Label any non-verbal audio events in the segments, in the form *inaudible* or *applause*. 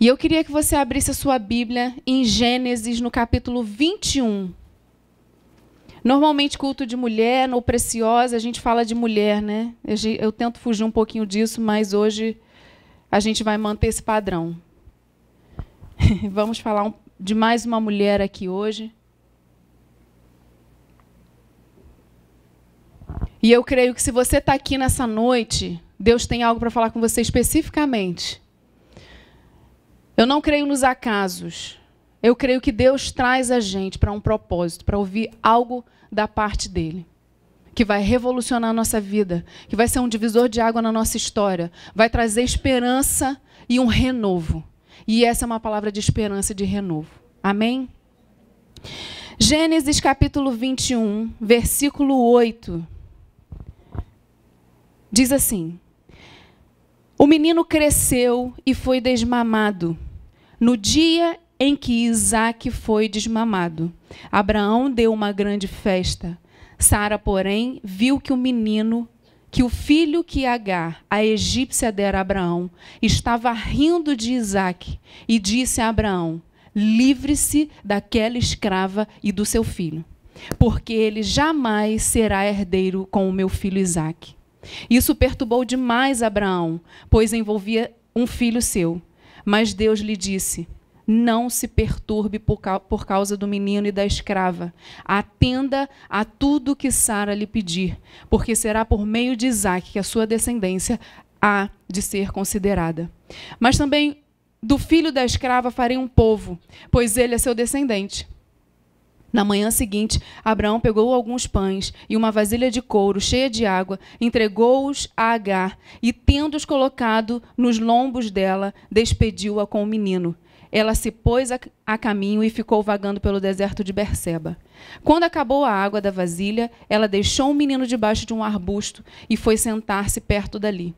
E eu queria que você abrisse a sua Bíblia em Gênesis, no capítulo 21. Normalmente, culto de mulher, no Preciosa, a gente fala de mulher, né? Eu, eu tento fugir um pouquinho disso, mas hoje a gente vai manter esse padrão. *laughs* Vamos falar de mais uma mulher aqui hoje. E eu creio que se você está aqui nessa noite, Deus tem algo para falar com você especificamente. Eu não creio nos acasos. Eu creio que Deus traz a gente para um propósito, para ouvir algo da parte dele, que vai revolucionar a nossa vida, que vai ser um divisor de água na nossa história, vai trazer esperança e um renovo. E essa é uma palavra de esperança e de renovo. Amém? Gênesis capítulo 21, versículo 8. Diz assim: O menino cresceu e foi desmamado no dia em que Isaac foi desmamado, Abraão deu uma grande festa. Sara, porém, viu que o menino, que o filho que Agar, a egípcia, dera a Abraão, estava rindo de Isaac e disse a Abraão: Livre-se daquela escrava e do seu filho, porque ele jamais será herdeiro com o meu filho Isaac. Isso perturbou demais Abraão, pois envolvia um filho seu. Mas Deus lhe disse: Não se perturbe por causa do menino e da escrava. Atenda a tudo que Sara lhe pedir, porque será por meio de Isaac que a sua descendência há de ser considerada. Mas também do filho da escrava farei um povo, pois ele é seu descendente. Na manhã seguinte, Abraão pegou alguns pães e uma vasilha de couro cheia de água, entregou-os a Agar e, tendo-os colocado nos lombos dela, despediu-a com o menino. Ela se pôs a, a, caminho e ficou vagando pelo deserto de Berseba. Quando acabou a água da vasilha, ela deixou o menino debaixo de um arbusto e foi sentar-se perto dali,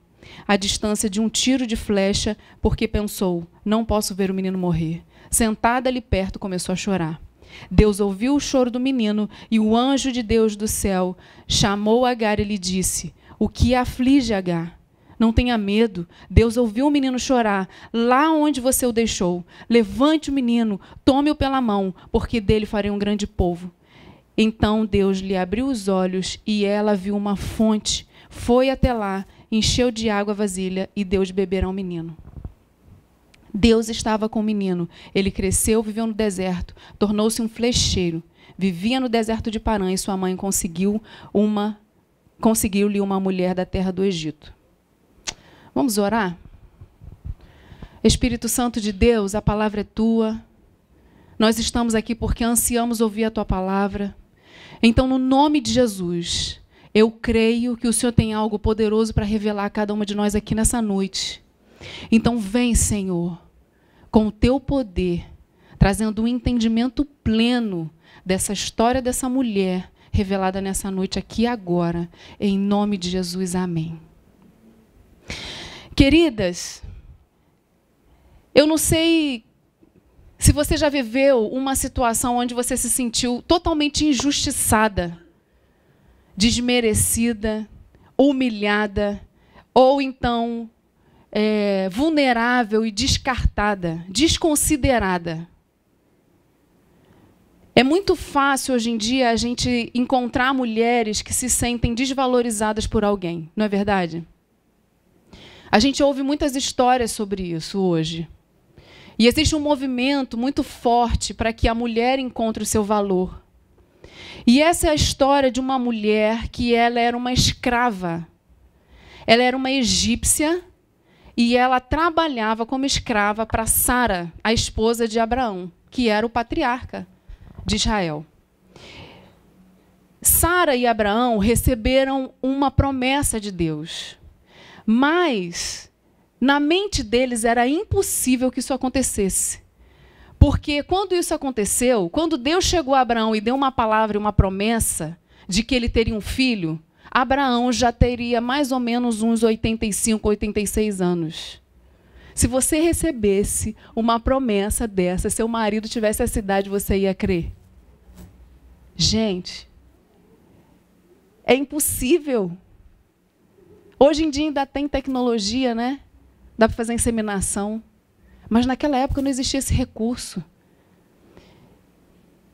à distância de um tiro de flecha, porque pensou: não posso ver o menino morrer. Sentada ali perto, começou a chorar. Deus ouviu o choro do menino e o anjo de Deus do céu chamou Agar e lhe disse: O que aflige Agar? Não tenha medo. Deus ouviu o menino chorar lá onde você o deixou. Levante o menino, tome-o pela mão, porque dele farei um grande povo. Então Deus lhe abriu os olhos e ela viu uma fonte. Foi até lá, encheu de água a vasilha e deu de beber ao menino. Deus estava com o menino. Ele cresceu, viveu no deserto, tornou-se um flecheiro. Vivia no deserto de Parã e sua mãe conseguiu uma conseguiu-lhe uma mulher da terra do Egito. Vamos orar? Espírito Santo de Deus, a palavra é tua. Nós estamos aqui porque ansiamos ouvir a tua palavra. Então, no nome de Jesus, eu creio que o Senhor tem algo poderoso para revelar a cada uma de nós aqui nessa noite. Então, vem, Senhor, com o teu poder, trazendo um entendimento pleno dessa história dessa mulher revelada nessa noite aqui agora, em nome de Jesus. Amém. Queridas, eu não sei se você já viveu uma situação onde você se sentiu totalmente injustiçada, desmerecida, humilhada, ou então é, vulnerável e descartada, desconsiderada. É muito fácil hoje em dia a gente encontrar mulheres que se sentem desvalorizadas por alguém, não é verdade? A gente ouve muitas histórias sobre isso hoje. E existe um movimento muito forte para que a mulher encontre o seu valor. E essa é a história de uma mulher que ela era uma escrava. Ela era uma egípcia e ela trabalhava como escrava para Sara, a esposa de Abraão, que era o patriarca de Israel. Sara e Abraão receberam uma promessa de Deus, mas na mente deles era impossível que isso acontecesse. Porque quando isso aconteceu, quando Deus chegou a Abraão e deu uma palavra e uma promessa de que ele teria um filho, Abraão já teria mais ou menos uns 85, 86 anos. Se você recebesse uma promessa dessa, seu marido tivesse a cidade, você ia crer. Gente, é impossível. Hoje em dia ainda tem tecnologia, né? Dá para fazer inseminação. Mas naquela época não existia esse recurso.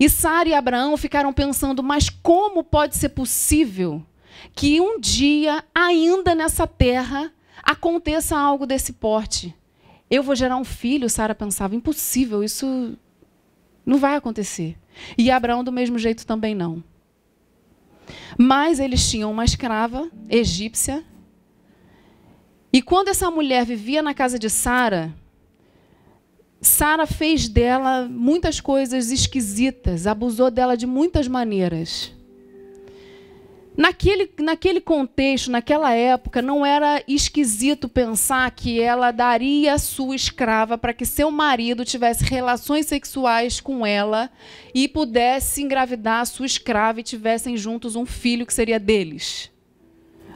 E Sara e Abraão ficaram pensando: mas como pode ser possível que um dia, ainda nessa terra, aconteça algo desse porte. Eu vou gerar um filho, Sara pensava, impossível, isso não vai acontecer. E Abraão, do mesmo jeito, também não. Mas eles tinham uma escrava egípcia. E quando essa mulher vivia na casa de Sara, Sara fez dela muitas coisas esquisitas, abusou dela de muitas maneiras. Naquele, naquele contexto, naquela época, não era esquisito pensar que ela daria a sua escrava para que seu marido tivesse relações sexuais com ela e pudesse engravidar a sua escrava e tivessem juntos um filho que seria deles.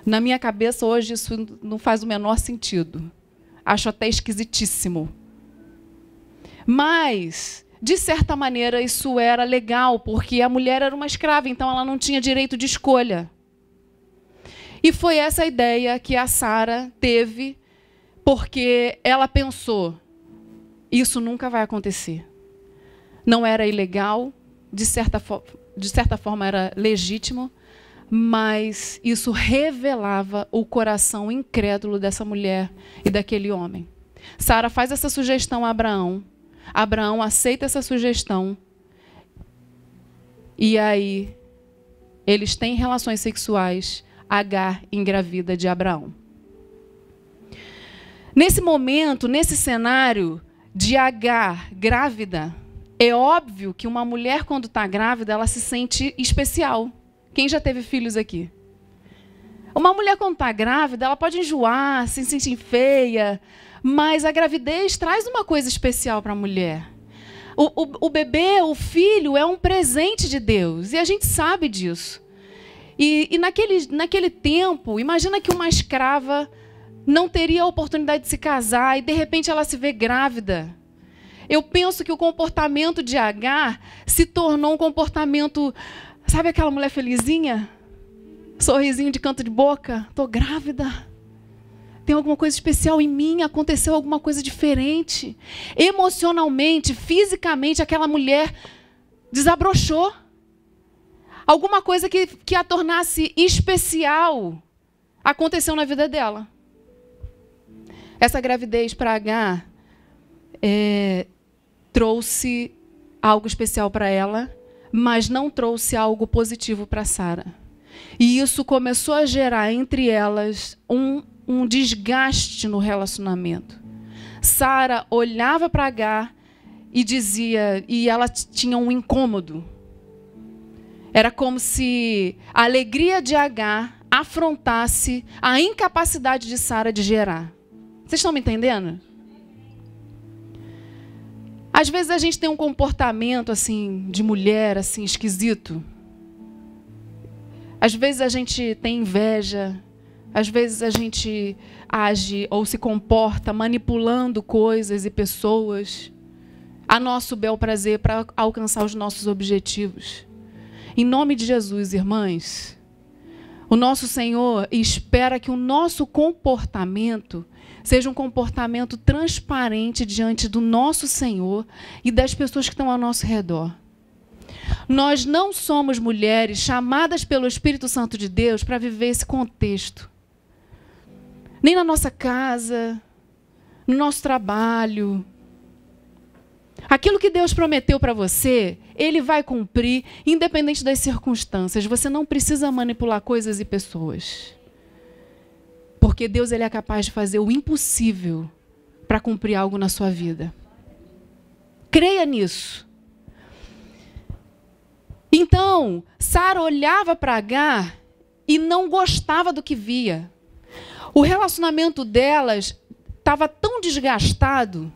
Na minha cabeça, hoje, isso não faz o menor sentido. Acho até esquisitíssimo. Mas de certa maneira, isso era legal, porque a mulher era uma escrava, então ela não tinha direito de escolha. E foi essa ideia que a Sara teve, porque ela pensou: isso nunca vai acontecer. Não era ilegal, de certa, de certa forma era legítimo, mas isso revelava o coração incrédulo dessa mulher e daquele homem. Sara faz essa sugestão a Abraão Abraão aceita essa sugestão. E aí, eles têm relações sexuais. Agar engravida de Abraão. Nesse momento, nesse cenário de Agar grávida, é óbvio que uma mulher, quando está grávida, ela se sente especial. Quem já teve filhos aqui? Uma mulher, quando está grávida, ela pode enjoar, se sentir feia, mas a gravidez traz uma coisa especial para a mulher. O, o, o, bebê, o filho, é um presente de Deus. E a gente sabe disso. E, e naquele, naquele tempo, imagina que uma escrava não teria a oportunidade de se casar e de repente ela se vê grávida. Eu penso que o comportamento de Agar se tornou um comportamento. Sabe aquela mulher felizinha? Sorrisinho de canto de boca? Tô grávida. Tem alguma coisa especial em mim, aconteceu alguma coisa diferente. Emocionalmente, fisicamente, aquela mulher desabrochou. Alguma coisa que, que a tornasse especial aconteceu na vida dela. Essa gravidez para H é, trouxe algo especial para ela, mas não trouxe algo positivo para Sara. E isso começou a gerar entre elas um um desgaste no relacionamento. Sara olhava para Agar e dizia, e ela tinha um incômodo. Era como se a alegria de Agar afrontasse a incapacidade de Sara de gerar. Vocês estão me entendendo? Às vezes a gente tem um comportamento assim de mulher assim esquisito. Às vezes a gente tem inveja, às vezes a gente age ou se comporta manipulando coisas e pessoas a nosso bel prazer para alcançar os nossos objetivos. Em nome de Jesus, irmãs, o nosso Senhor espera que o nosso comportamento seja um comportamento transparente diante do nosso Senhor e das pessoas que estão ao nosso redor. Nós não somos mulheres chamadas pelo Espírito Santo de Deus para viver esse contexto nem na nossa casa, no nosso trabalho. Aquilo que Deus prometeu para você, Ele vai cumprir, independente das circunstâncias. Você não precisa manipular coisas e pessoas. Porque Deus ele é capaz de fazer o impossível para cumprir algo na sua vida. Creia nisso. Então, Sara olhava para Agar e não gostava do que via. O relacionamento delas estava tão desgastado,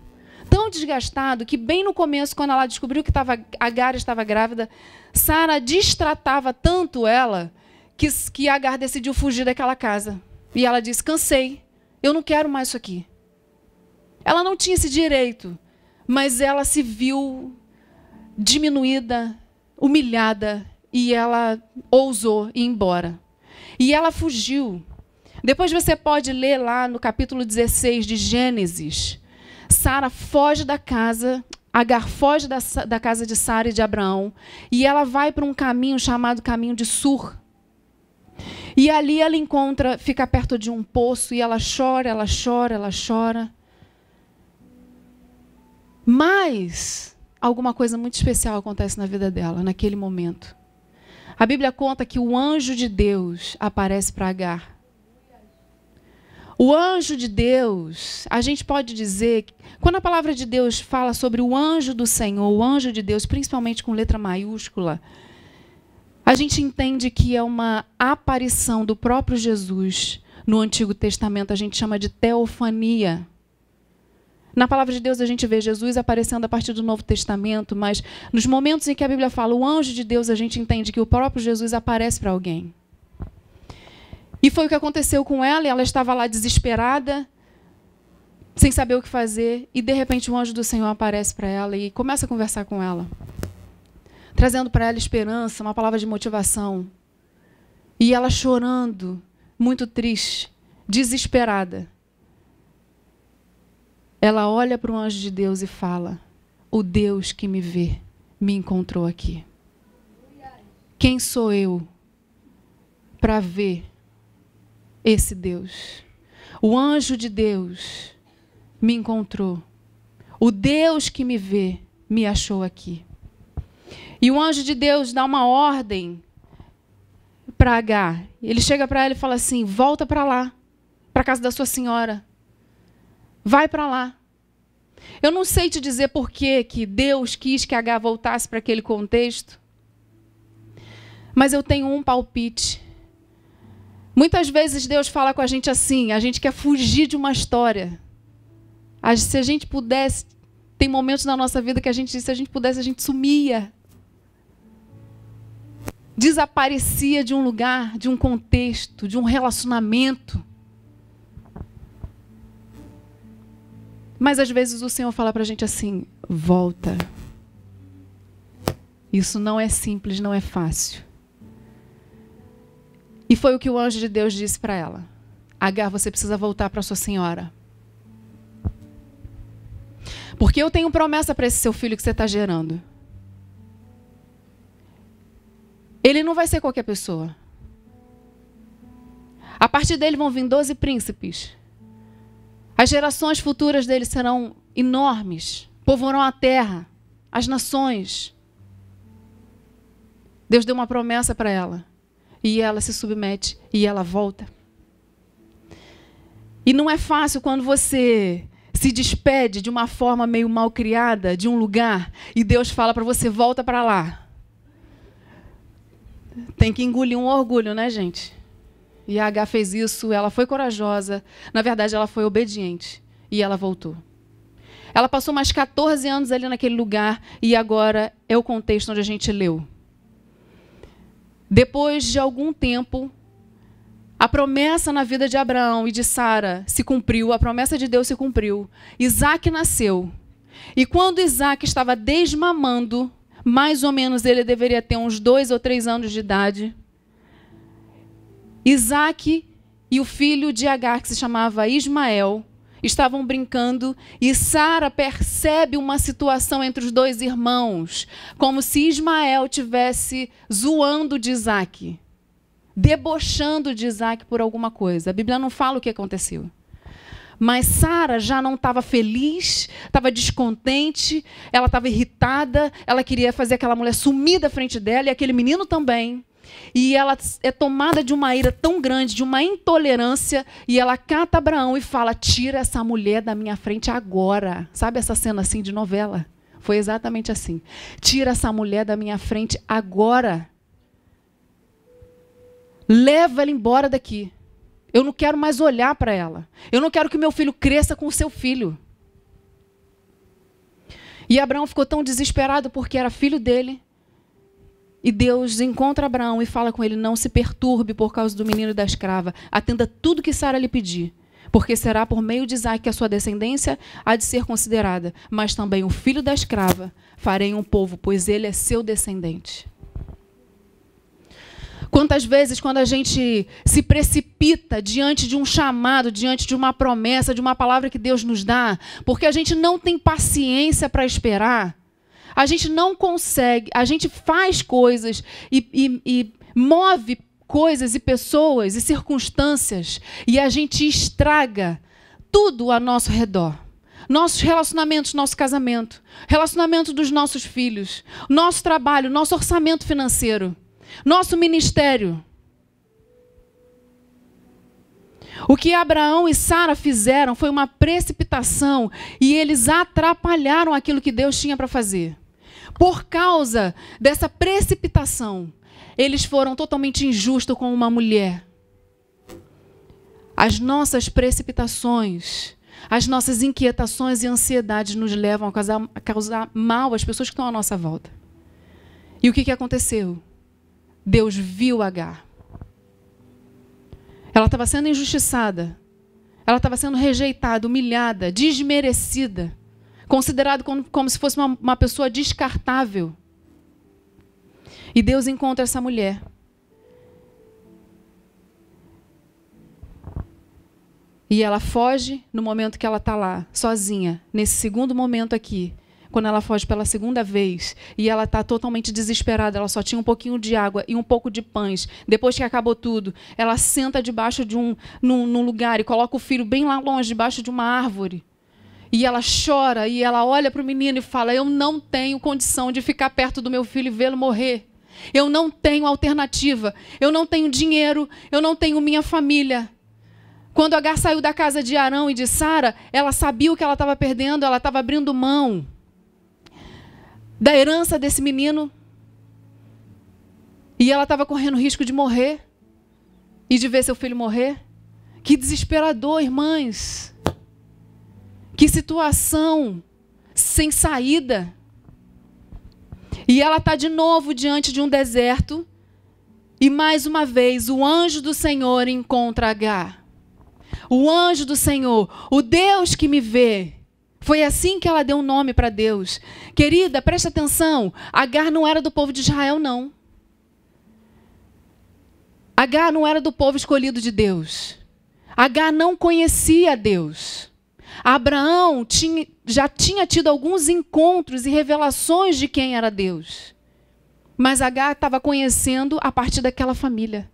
tão desgastado, que bem no começo, quando ela descobriu que tava, Agar estava grávida, Sara distratava tanto ela que, que Agar decidiu fugir daquela casa. E ela disse: Cansei, eu não quero mais isso aqui. Ela não tinha esse direito, mas ela se viu diminuída, humilhada, e ela ousou ir embora. E ela fugiu. Depois você pode ler lá no capítulo 16 de Gênesis. Sara foge da casa, Agar foge da, da casa de Sara e de Abraão, e ela vai para um caminho chamado caminho de Sur. E ali ela encontra, fica perto de um poço e ela chora, ela chora, ela chora. Mas alguma coisa muito especial acontece na vida dela, naquele momento. A Bíblia conta que o anjo de Deus aparece para Agar o anjo de Deus, a gente pode dizer, quando a palavra de Deus fala sobre o anjo do Senhor, o anjo de Deus, principalmente com letra maiúscula, a gente entende que é uma aparição do próprio Jesus. No Antigo Testamento a gente chama de teofania. Na palavra de Deus a gente vê Jesus aparecendo a partir do Novo Testamento, mas nos momentos em que a Bíblia fala o anjo de Deus, a gente entende que o próprio Jesus aparece para alguém. E foi o que aconteceu com ela, ela estava lá desesperada, sem saber o que fazer, e de repente um anjo do Senhor aparece para ela e começa a conversar com ela, trazendo para ela esperança, uma palavra de motivação. E ela chorando, muito triste, desesperada. Ela olha para o anjo de Deus e fala: O Deus que me vê me encontrou aqui. Quem sou eu para ver esse Deus. O anjo de Deus me encontrou. O Deus que me vê me achou aqui. E o anjo de Deus dá uma ordem para H. Ele chega para ela e fala assim: "Volta para lá, para casa da sua senhora. Vai para lá." Eu não sei te dizer por que que Deus quis que H voltasse para aquele contexto. Mas eu tenho um palpite Muitas vezes Deus fala com a gente assim, a gente quer fugir de uma história. Se a gente pudesse, tem momentos na nossa vida que a gente, se a gente pudesse, a gente sumia. Desaparecia de um lugar, de um contexto, de um relacionamento. Mas às vezes o Senhor fala para a gente assim: volta. Isso não é simples, não é fácil. E foi o que o anjo de Deus disse para ela: Agar, você precisa voltar para sua senhora. Porque eu tenho promessa para esse seu filho que você está gerando. Ele não vai ser qualquer pessoa. A partir dele vão vir 12 príncipes. As gerações futuras dele serão enormes, povoarão a terra, as nações. Deus deu uma promessa para ela e ela se submete e ela volta. E não é fácil quando você se despede de uma forma meio mal criada de um lugar e Deus fala para você volta para lá. Tem que engolir um orgulho, né, gente? E a H fez isso, ela foi corajosa, na verdade ela foi obediente e ela voltou. Ela passou mais 14 anos ali naquele lugar e agora é o contexto onde a gente leu. Depois de algum tempo, a promessa na vida de Abraão e de Sara se cumpriu, a promessa de Deus se cumpriu. Isaac nasceu. E quando Isaac estava desmamando, mais ou menos ele deveria ter uns dois ou três anos de idade, Isaac e o filho de Agar, que se chamava Ismael, estavam brincando e Sara percebe uma situação entre os dois irmãos, como se Ismael tivesse zoando de Isaac, debochando de Isaac por alguma coisa. A Bíblia não fala o que aconteceu. Mas Sara já não estava feliz, estava descontente, ela estava irritada, ela queria fazer aquela mulher sumir da frente dela e aquele menino também. E ela é tomada de uma ira tão grande, de uma intolerância, e ela cata Abraão e fala: Tira essa mulher da minha frente agora. Sabe essa cena assim de novela? Foi exatamente assim. Tira essa mulher da minha frente agora. Leva ela embora daqui. Eu não quero mais olhar para ela. Eu não quero que meu filho cresça com o seu filho. E Abraão ficou tão desesperado porque era filho dele, e Deus encontra Abraão e fala com ele: Não se perturbe por causa do menino e da escrava. Atenda tudo que Sara lhe pedir. Porque será por meio de Isaac que a sua descendência há de ser considerada. Mas também o filho da escrava farei um povo, pois ele é seu descendente. Quantas vezes, quando a gente se precipita diante de um chamado, diante de uma promessa, de uma palavra que Deus nos dá, porque a gente não tem paciência para esperar, a gente não consegue, a gente faz coisas e, e, e move coisas e pessoas e circunstâncias e a gente estraga tudo a nosso redor. Nossos relacionamentos, nosso casamento, relacionamento dos nossos filhos, nosso trabalho, nosso orçamento financeiro, nosso ministério. O que Abraão e Sara fizeram foi uma precipitação e eles atrapalharam aquilo que Deus tinha para fazer. Por causa dessa precipitação, eles foram totalmente injustos com uma mulher. As nossas precipitações, as nossas inquietações e ansiedades nos levam a causar, a causar mal às pessoas que estão à nossa volta. E o que, que aconteceu? Deus viu Agar. Ela estava sendo injustiçada. Ela estava sendo rejeitada, humilhada, desmerecida considerado como, como se fosse uma, uma pessoa descartável. E Deus encontra essa mulher. E ela foge no momento que ela está lá, sozinha, nesse segundo momento aqui. Quando ela foge pela segunda vez e ela está totalmente desesperada, ela só tinha um pouquinho de água e um pouco de pães. Depois que acabou tudo, ela senta debaixo de um num, num lugar e coloca o filho bem lá longe, debaixo de uma árvore. E ela chora e ela olha para o menino e fala: Eu não tenho condição de ficar perto do meu filho e vê-lo morrer. Eu não tenho alternativa. Eu não tenho dinheiro. Eu não tenho minha família. Quando Agar saiu da casa de Arão e de Sara, ela sabia o que ela estava perdendo, ela estava abrindo mão da herança desse menino. E ela estava correndo risco de morrer e de ver seu filho morrer. Que desesperador, irmãs. Que situação sem saída. E ela está de novo diante de um deserto. E mais uma vez, o anjo do Senhor encontra H. O anjo do Senhor, o Deus que me vê. Foi assim que ela deu um nome para Deus. Querida, preste atenção: Agar não era do povo de Israel, não. Agar não era do povo escolhido de Deus. Agar não conhecia Deus. Abraão tinha, já tinha tido alguns encontros e revelações de quem era Deus. Mas H estava conhecendo a partir daquela família.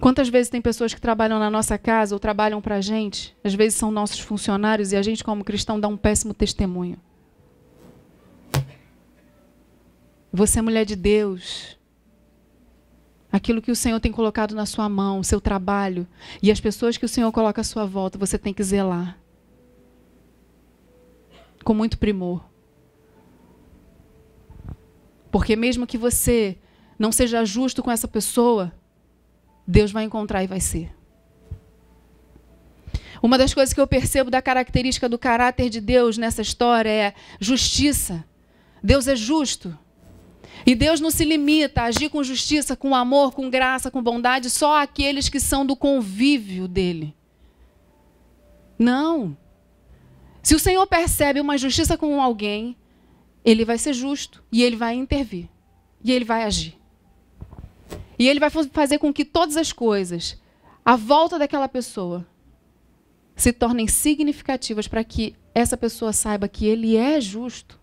Quantas vezes tem pessoas que trabalham na nossa casa ou trabalham para a gente, às vezes são nossos funcionários e a gente, como cristão, dá um péssimo testemunho. Você é mulher de Deus aquilo que o Senhor tem colocado na sua mão, o seu trabalho e as pessoas que o Senhor coloca à sua volta, você tem que zelar com muito primor. Porque mesmo que você não seja justo com essa pessoa, Deus vai encontrar e vai ser. Uma das coisas que eu percebo da característica do caráter de Deus nessa história é justiça. Deus é justo. E Deus não se limita a agir com justiça, com amor, com graça, com bondade, só aqueles que são do convívio dele. Não. Se o Senhor percebe uma justiça com alguém, ele vai ser justo e ele vai intervir. E ele vai agir. E ele vai fazer com que todas as coisas, à volta daquela pessoa, se tornem significativas para que essa pessoa saiba que ele é justo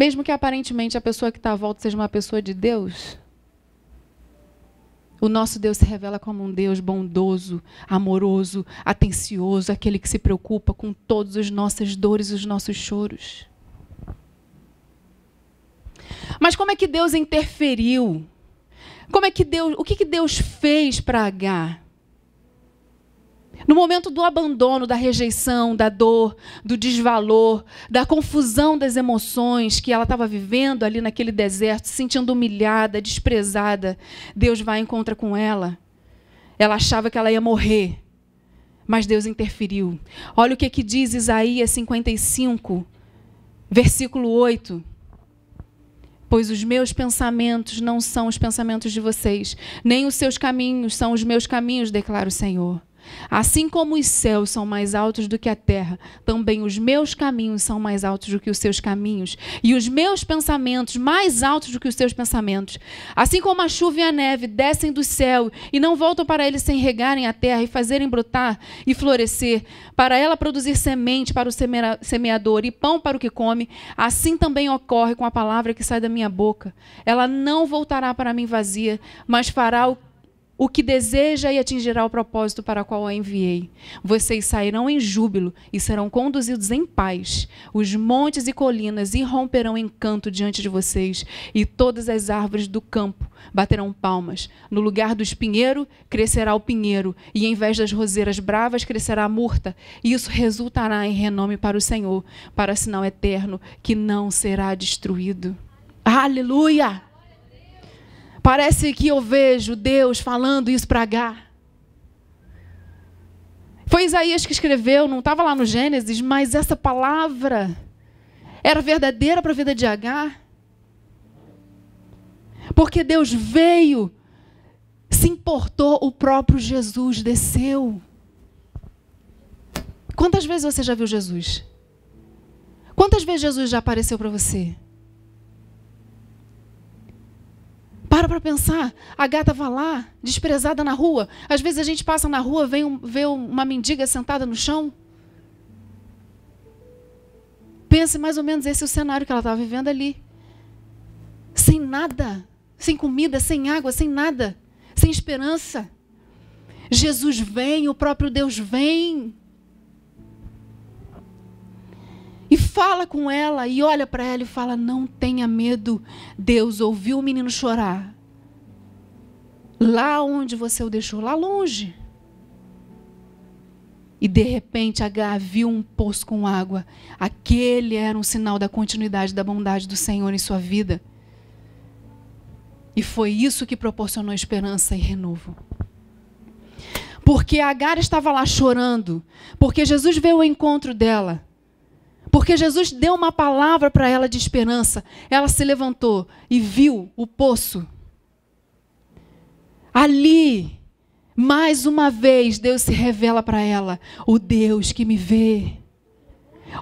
Mesmo que aparentemente a pessoa que está à volta seja uma pessoa de Deus, o nosso Deus se revela como um Deus bondoso, amoroso, atencioso, aquele que se preocupa com todas as nossas dores, os nossos choros. Mas como é que Deus interferiu? Como é que Deus, o que, que Deus fez para Agar? No momento do abandono, da rejeição, da dor, do desvalor, da confusão das emoções que ela estava vivendo ali naquele deserto, se sentindo humilhada, desprezada, Deus vai e encontra com ela. Ela achava que ela ia morrer, mas Deus interferiu. Olha o que, que diz Isaías 55, versículo 8 pois os meus pensamentos não são os pensamentos de vocês, nem os seus caminhos são os meus caminhos, declara o Senhor. Assim como os céus são mais altos do que a terra, também os meus caminhos são mais altos do que os seus caminhos, e os meus pensamentos mais altos do que os seus pensamentos. Assim como a chuva e a neve descem do céu e não voltam para ele sem regarem a terra e fazerem brotar e florescer, para ela produzir semente para o semeador e pão para o que come, assim também ocorre com a palavra que sai da minha boca. Ela não voltará para mim vazia, mas fará o o que deseja e atingirá o propósito para o qual a enviei. Vocês sairão em júbilo e serão conduzidos em paz. Os montes e colinas irromperão em canto diante de vocês, e todas as árvores do campo baterão palmas. No lugar do espinheiro crescerá o pinheiro, e em vez das roseiras bravas crescerá a murta. Isso resultará em renome para o Senhor, para sinal eterno que não será destruído. Aleluia! Parece que eu vejo Deus falando isso para H. Foi Isaías que escreveu, não estava lá no Gênesis, mas essa palavra era verdadeira para a vida de H. Porque Deus veio, se importou, o próprio Jesus desceu. Quantas vezes você já viu Jesus? Quantas vezes Jesus já apareceu para você? Para para pensar. A gata vai lá, desprezada na rua. Às vezes a gente passa na rua, vem um, vê uma mendiga sentada no chão. Pense mais ou menos esse é o cenário que ela estava vivendo ali. Sem nada, sem comida, sem água, sem nada, sem esperança. Jesus vem, o próprio Deus vem fala com ela e olha para ela e fala: Não tenha medo, Deus ouviu o menino chorar. Lá onde você o deixou, lá longe. E de repente Agar viu um poço com água. Aquele era um sinal da continuidade da bondade do Senhor em sua vida. E foi isso que proporcionou esperança e renovo. Porque Agar estava lá chorando, porque Jesus veio ao encontro dela. Porque Jesus deu uma palavra para ela de esperança. Ela se levantou e viu o poço. Ali, mais uma vez, Deus se revela para ela: o Deus que me vê.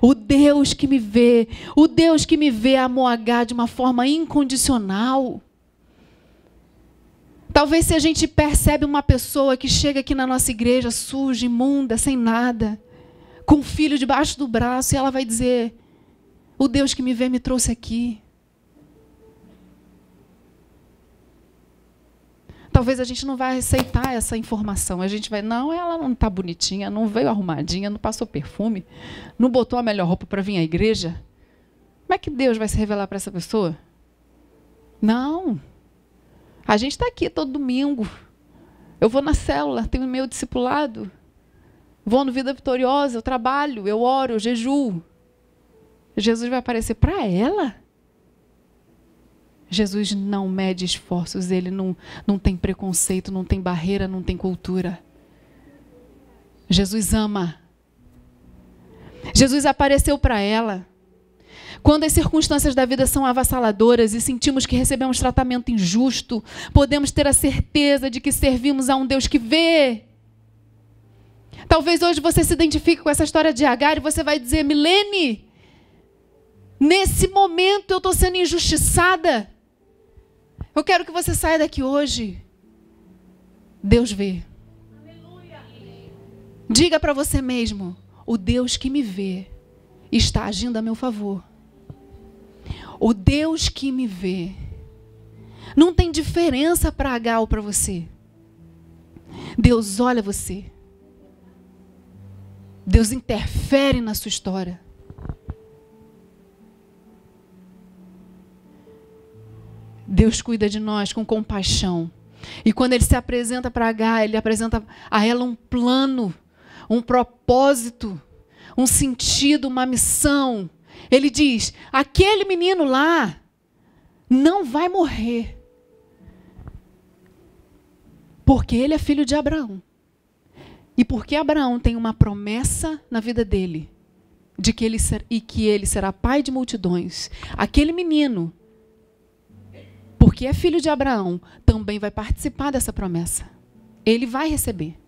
O Deus que me vê, o Deus que me vê a de uma forma incondicional. Talvez se a gente percebe uma pessoa que chega aqui na nossa igreja suja, imunda, sem nada, com o filho debaixo do braço, e ela vai dizer: O Deus que me vê me trouxe aqui. Talvez a gente não vai aceitar essa informação. A gente vai, não, ela não está bonitinha, não veio arrumadinha, não passou perfume, não botou a melhor roupa para vir à igreja. Como é que Deus vai se revelar para essa pessoa? Não. A gente está aqui todo domingo. Eu vou na célula, tenho meu discipulado. Vou no Vida Vitoriosa, eu trabalho, eu oro, eu jejuo. Jesus vai aparecer para ela? Jesus não mede esforços, ele não, não tem preconceito, não tem barreira, não tem cultura. Jesus ama. Jesus apareceu para ela. Quando as circunstâncias da vida são avassaladoras e sentimos que recebemos tratamento injusto, podemos ter a certeza de que servimos a um Deus que vê, Talvez hoje você se identifique com essa história de Agar e você vai dizer: Milene, nesse momento eu estou sendo injustiçada. Eu quero que você saia daqui hoje. Deus vê. Aleluia. Diga para você mesmo: o Deus que me vê está agindo a meu favor. O Deus que me vê. Não tem diferença para Agar ou para você. Deus olha você. Deus interfere na sua história. Deus cuida de nós com compaixão. E quando ele se apresenta para H, ele apresenta a ela um plano, um propósito, um sentido, uma missão. Ele diz: aquele menino lá não vai morrer, porque ele é filho de Abraão. E porque Abraão tem uma promessa na vida dele de que ele ser, e que ele será pai de multidões, aquele menino, porque é filho de Abraão, também vai participar dessa promessa. Ele vai receber.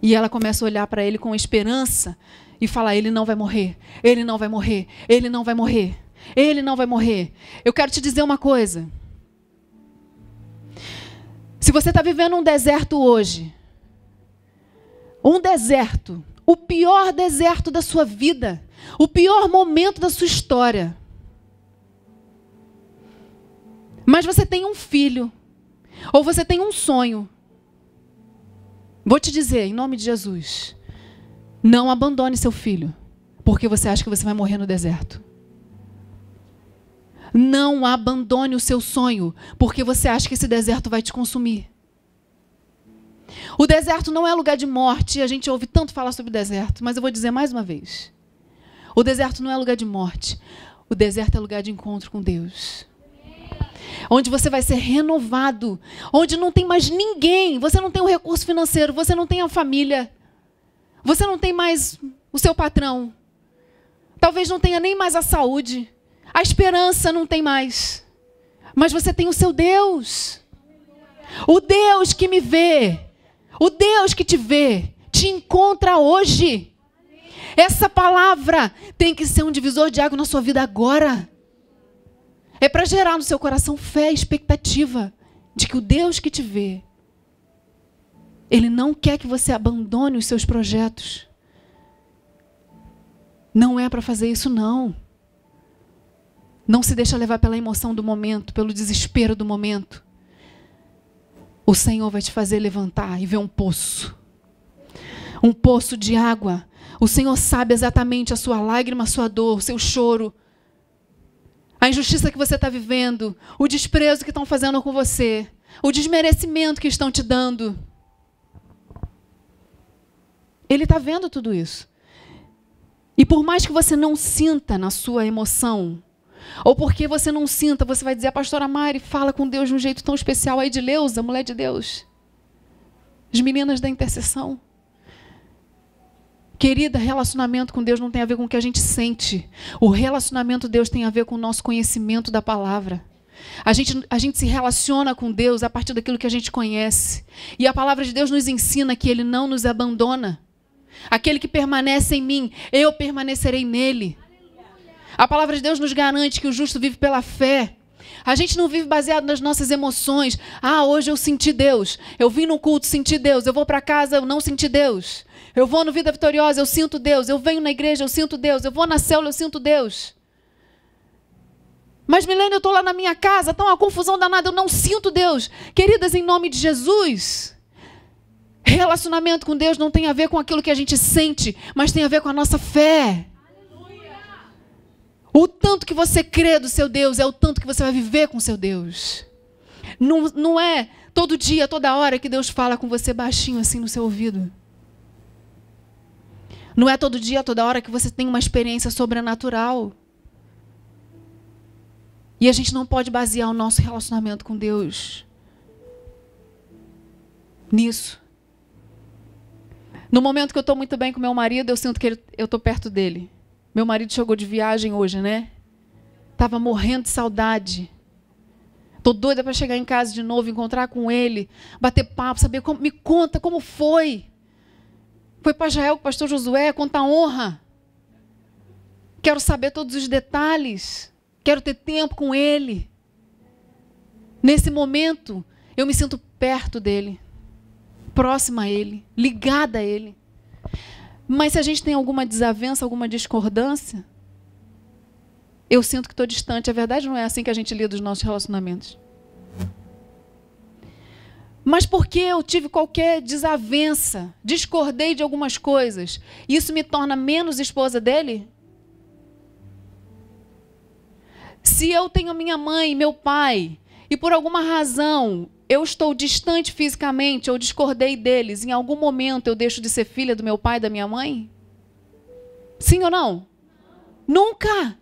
E ela começa a olhar para ele com esperança e falar: Ele não vai morrer, ele não vai morrer, ele não vai morrer, ele não vai morrer. Eu quero te dizer uma coisa. Se você está vivendo um deserto hoje, um deserto, o pior deserto da sua vida, o pior momento da sua história. Mas você tem um filho, ou você tem um sonho. Vou te dizer, em nome de Jesus, não abandone seu filho, porque você acha que você vai morrer no deserto. Não abandone o seu sonho, porque você acha que esse deserto vai te consumir. O deserto não é lugar de morte, a gente ouve tanto falar sobre o deserto, mas eu vou dizer mais uma vez. O deserto não é lugar de morte. O deserto é lugar de encontro com Deus. Onde você vai ser renovado, onde não tem mais ninguém, você não tem o um recurso financeiro, você não tem a família, você não tem mais o seu patrão, talvez não tenha nem mais a saúde, a esperança não tem mais. Mas você tem o seu Deus. O Deus que me vê. O Deus que te vê. Te encontra hoje. Essa palavra tem que ser um divisor de água na sua vida agora. É para gerar no seu coração fé e expectativa de que o Deus que te vê, Ele não quer que você abandone os seus projetos. Não é para fazer isso, não. Não se deixa levar pela emoção do momento, pelo desespero do momento. O Senhor vai te fazer levantar e ver um poço. Um poço de água. O Senhor sabe exatamente a sua lágrima, a sua dor, o seu choro. A injustiça que você está vivendo, o desprezo que estão fazendo com você, o desmerecimento que estão te dando. Ele está vendo tudo isso. E por mais que você não sinta na sua emoção, ou porque você não sinta, você vai dizer, a pastora Mari fala com Deus de um jeito tão especial. de Edileuza, mulher de Deus. As meninas da intercessão. Querida, relacionamento com Deus não tem a ver com o que a gente sente. O relacionamento com Deus tem a ver com o nosso conhecimento da palavra. A gente, a gente se relaciona com Deus a partir daquilo que a gente conhece. E a palavra de Deus nos ensina que Ele não nos abandona. Aquele que permanece em mim, eu permanecerei nele. A palavra de Deus nos garante que o justo vive pela fé. A gente não vive baseado nas nossas emoções. Ah, hoje eu senti Deus. Eu vim no culto, senti Deus. Eu vou para casa, eu não senti Deus. Eu vou no Vida Vitoriosa, eu sinto Deus. Eu venho na igreja, eu sinto Deus. Eu vou na célula, eu sinto Deus. Mas, Milênio, eu estou lá na minha casa, está uma confusão danada, eu não sinto Deus. Queridas, em nome de Jesus, relacionamento com Deus não tem a ver com aquilo que a gente sente, mas tem a ver com a nossa fé. O tanto que você crê do seu Deus é o tanto que você vai viver com o seu Deus. Não, não é todo dia, toda hora que Deus fala com você baixinho assim no seu ouvido. Não é todo dia, toda hora que você tem uma experiência sobrenatural. E a gente não pode basear o nosso relacionamento com Deus nisso. No momento que eu estou muito bem com meu marido, eu sinto que ele, eu estou perto dele. Meu marido chegou de viagem hoje, né? Tava morrendo de saudade. Tô doida para chegar em casa de novo, encontrar com ele, bater papo, saber como. Me conta como foi. Foi para Israel com o pastor Josué, conta honra. Quero saber todos os detalhes. Quero ter tempo com ele. Nesse momento, eu me sinto perto dele, próxima a ele, ligada a ele. Mas se a gente tem alguma desavença, alguma discordância, eu sinto que estou distante. A verdade não é assim que a gente lida os nossos relacionamentos. Mas porque eu tive qualquer desavença, discordei de algumas coisas, isso me torna menos esposa dele? Se eu tenho minha mãe, meu pai, e por alguma razão eu estou distante fisicamente, eu discordei deles, em algum momento eu deixo de ser filha do meu pai e da minha mãe? Sim ou não? Nunca!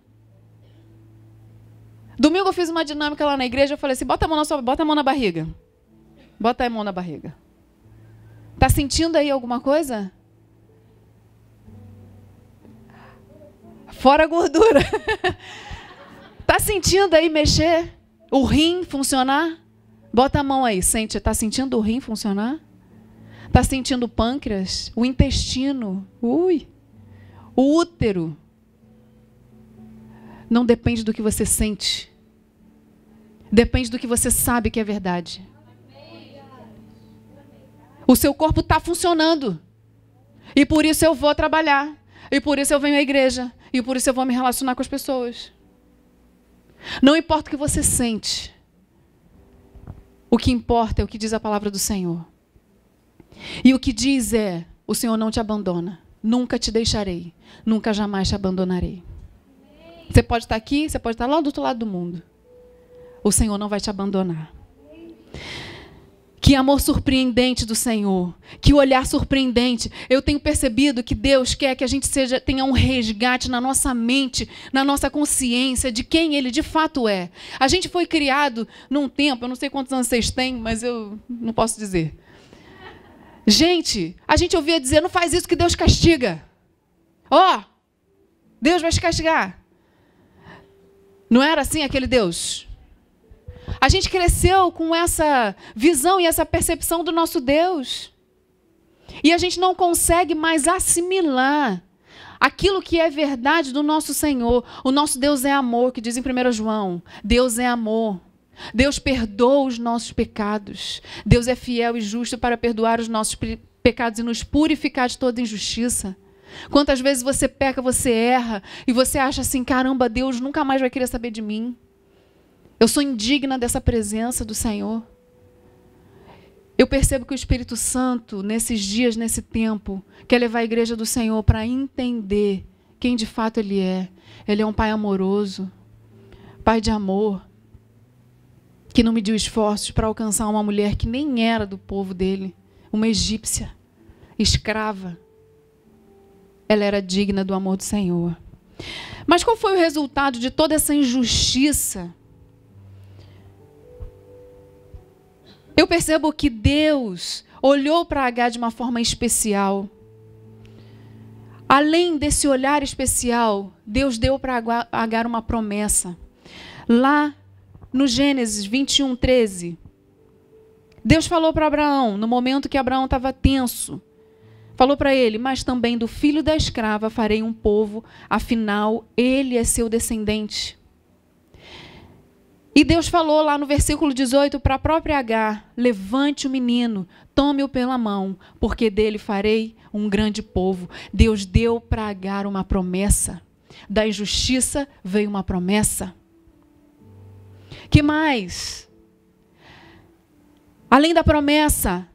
Domingo eu fiz uma dinâmica lá na igreja, eu falei assim: bota a mão na sua, bota a mão na barriga. Bota a mão na barriga. Tá sentindo aí alguma coisa? Fora a gordura. *laughs* tá sentindo aí mexer? O rim funcionar? Bota a mão aí, sente. Está sentindo o rim funcionar? Está sentindo o pâncreas? O intestino? Ui! O útero? Não depende do que você sente. Depende do que você sabe que é verdade. O seu corpo está funcionando. E por isso eu vou trabalhar. E por isso eu venho à igreja. E por isso eu vou me relacionar com as pessoas. Não importa o que você sente. O que importa é o que diz a palavra do Senhor. E o que diz é: o Senhor não te abandona. Nunca te deixarei. Nunca jamais te abandonarei. Você pode estar aqui, você pode estar lá do outro lado do mundo. O Senhor não vai te abandonar. Que amor surpreendente do Senhor, que olhar surpreendente. Eu tenho percebido que Deus quer que a gente seja tenha um resgate na nossa mente, na nossa consciência de quem ele de fato é. A gente foi criado num tempo, eu não sei quantos anos vocês têm, mas eu não posso dizer. Gente, a gente ouvia dizer, não faz isso que Deus castiga. Ó, oh, Deus vai te castigar. Não era assim aquele Deus? A gente cresceu com essa visão e essa percepção do nosso Deus. E a gente não consegue mais assimilar aquilo que é verdade do nosso Senhor. O nosso Deus é amor, que diz em 1 João: Deus é amor. Deus perdoa os nossos pecados. Deus é fiel e justo para perdoar os nossos pecados e nos purificar de toda injustiça. Quantas vezes você peca, você erra e você acha assim: caramba, Deus nunca mais vai querer saber de mim. Eu sou indigna dessa presença do Senhor. Eu percebo que o Espírito Santo, nesses dias, nesse tempo, quer levar a igreja do Senhor para entender quem de fato Ele é. Ele é um Pai amoroso, Pai de amor, que não mediu esforços para alcançar uma mulher que nem era do povo dele, uma egípcia, escrava. Ela era digna do amor do Senhor. Mas qual foi o resultado de toda essa injustiça Eu percebo que Deus olhou para Agar de uma forma especial. Além desse olhar especial, Deus deu para Agar uma promessa. Lá no Gênesis 21, 13, Deus falou para Abraão, no momento que Abraão estava tenso, falou para ele: Mas também do filho da escrava farei um povo, afinal, ele é seu descendente. E Deus falou lá no versículo 18 para a própria H: levante o menino, tome-o pela mão, porque dele farei um grande povo. Deus deu para Agar uma promessa. Da injustiça veio uma promessa. Que mais? Além da promessa,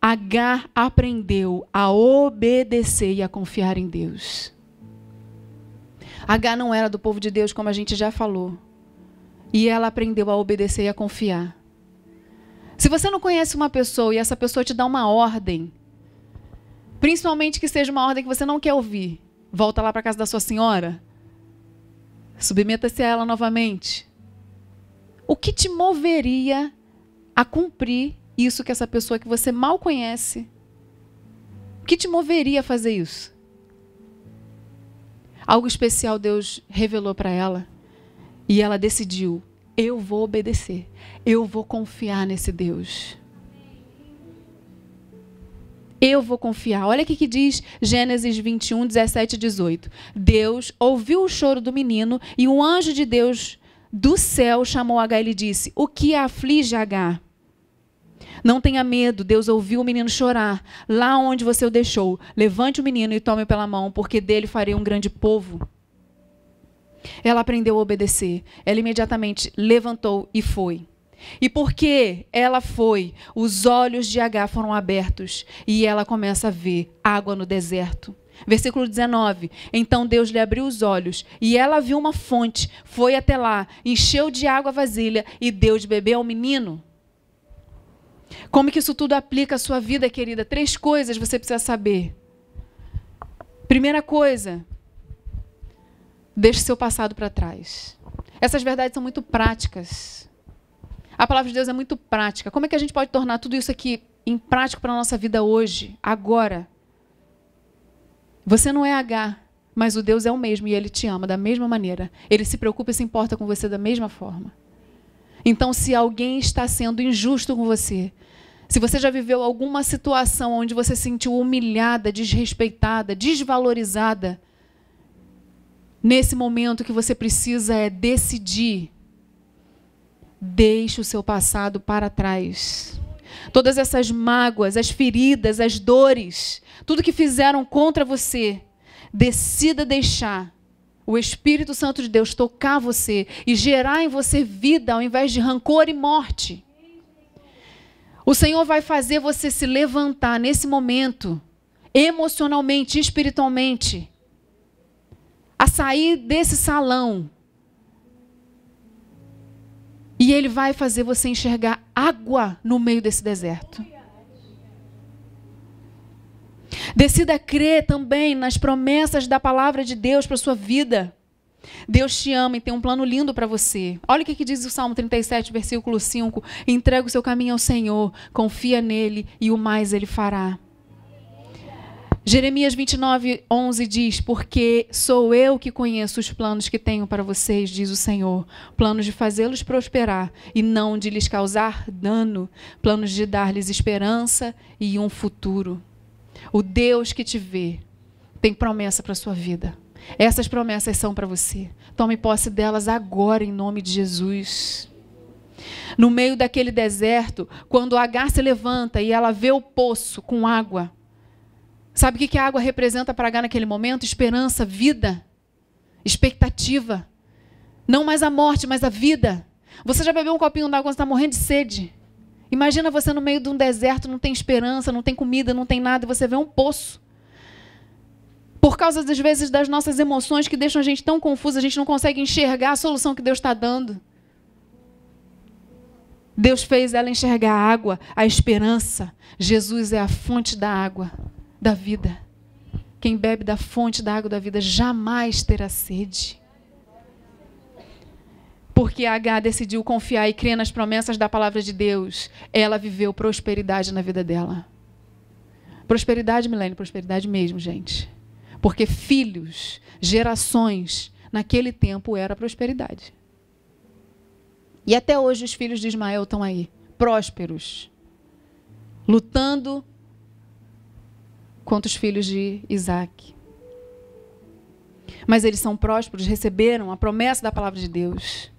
Agar aprendeu a obedecer e a confiar em Deus. Agar não era do povo de Deus, como a gente já falou. E ela aprendeu a obedecer e a confiar. Se você não conhece uma pessoa e essa pessoa te dá uma ordem, principalmente que seja uma ordem que você não quer ouvir, volta lá para casa da sua senhora, submeta-se a ela novamente. O que te moveria a cumprir isso que essa pessoa que você mal conhece? O que te moveria a fazer isso? Algo especial Deus revelou para ela. E ela decidiu: eu vou obedecer, eu vou confiar nesse Deus. Eu vou confiar. Olha o que diz Gênesis 21, 17 e 18. Deus ouviu o choro do menino e um anjo de Deus do céu chamou H e lhe disse: O que aflige H? Não tenha medo, Deus ouviu o menino chorar. Lá onde você o deixou, levante o menino e tome pela mão, porque dele farei um grande povo. Ela aprendeu a obedecer. Ela imediatamente levantou e foi. E porque ela foi, os olhos de H foram abertos e ela começa a ver água no deserto. Versículo 19: Então Deus lhe abriu os olhos e ela viu uma fonte, foi até lá, encheu de água a vasilha e deu de beber ao menino. Como que isso tudo aplica à sua vida, querida? Três coisas você precisa saber. Primeira coisa, Deixe seu passado para trás. Essas verdades são muito práticas. A palavra de Deus é muito prática. Como é que a gente pode tornar tudo isso aqui em prático para a nossa vida hoje, agora? Você não é H, mas o Deus é o mesmo e ele te ama da mesma maneira. Ele se preocupa e se importa com você da mesma forma. Então, se alguém está sendo injusto com você, se você já viveu alguma situação onde você se sentiu humilhada, desrespeitada, desvalorizada, Nesse momento que você precisa é decidir. Deixe o seu passado para trás. Todas essas mágoas, as feridas, as dores, tudo que fizeram contra você, decida deixar o Espírito Santo de Deus tocar você e gerar em você vida ao invés de rancor e morte. O Senhor vai fazer você se levantar nesse momento, emocionalmente, espiritualmente a sair desse salão. E ele vai fazer você enxergar água no meio desse deserto. Decida crer também nas promessas da palavra de Deus para sua vida. Deus te ama e tem um plano lindo para você. Olha o que, diz o Salmo 37, versículo 5. Entrega o seu caminho ao Senhor, confia nele e o mais ele fará. Jeremias 29, 11 diz: Porque sou eu que conheço os planos que tenho para vocês, diz o Senhor. Planos de fazê-los prosperar e não de lhes causar dano. Planos de dar-lhes esperança e um futuro. O Deus que te vê tem promessa para a sua vida. Essas promessas são para você. Tome posse delas agora, em nome de Jesus. No meio daquele deserto, quando Agar se levanta e ela vê o poço com água, Sabe o que a água representa para H naquele momento? Esperança, vida, expectativa. Não mais a morte, mas a vida. Você já bebeu um copinho d'água quando está morrendo de sede? Imagina você no meio de um deserto, não tem esperança, não tem comida, não tem nada, e você vê um poço. Por causa, às vezes, das nossas emoções que deixam a gente tão confusa, a gente não consegue enxergar a solução que Deus está dando. Deus fez ela enxergar a água, a esperança. Jesus é a fonte da água da vida. Quem bebe da fonte da água da vida jamais terá sede. Porque H decidiu confiar e crer nas promessas da palavra de Deus, ela viveu prosperidade na vida dela. Prosperidade, Milênio, prosperidade mesmo, gente. Porque filhos, gerações, naquele tempo era prosperidade. E até hoje os filhos de Ismael estão aí, prósperos, lutando quanto os filhos de Isaac. Mas eles são prósperos, receberam a promessa da palavra de Deus.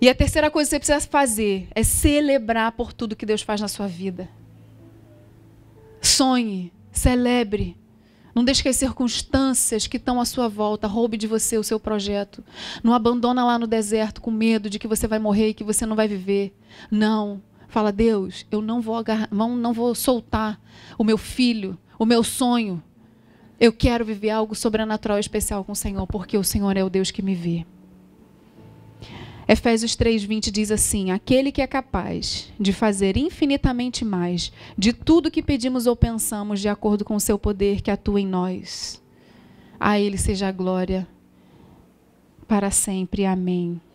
E a terceira coisa que você precisa fazer é celebrar por tudo que Deus faz na sua vida. Sonhe, celebre. Não deixe que as circunstâncias que estão à sua volta roube de você o seu projeto. Não abandona lá no deserto com medo de que você vai morrer e que você não vai viver. Não. Fala, Deus, eu não vou, agarrar, não, não vou soltar o meu filho, o meu sonho. Eu quero viver algo sobrenatural especial com o Senhor, porque o Senhor é o Deus que me vê. Efésios 3:20 diz assim: Aquele que é capaz de fazer infinitamente mais de tudo que pedimos ou pensamos, de acordo com o seu poder que atua em nós. A ele seja a glória para sempre. Amém.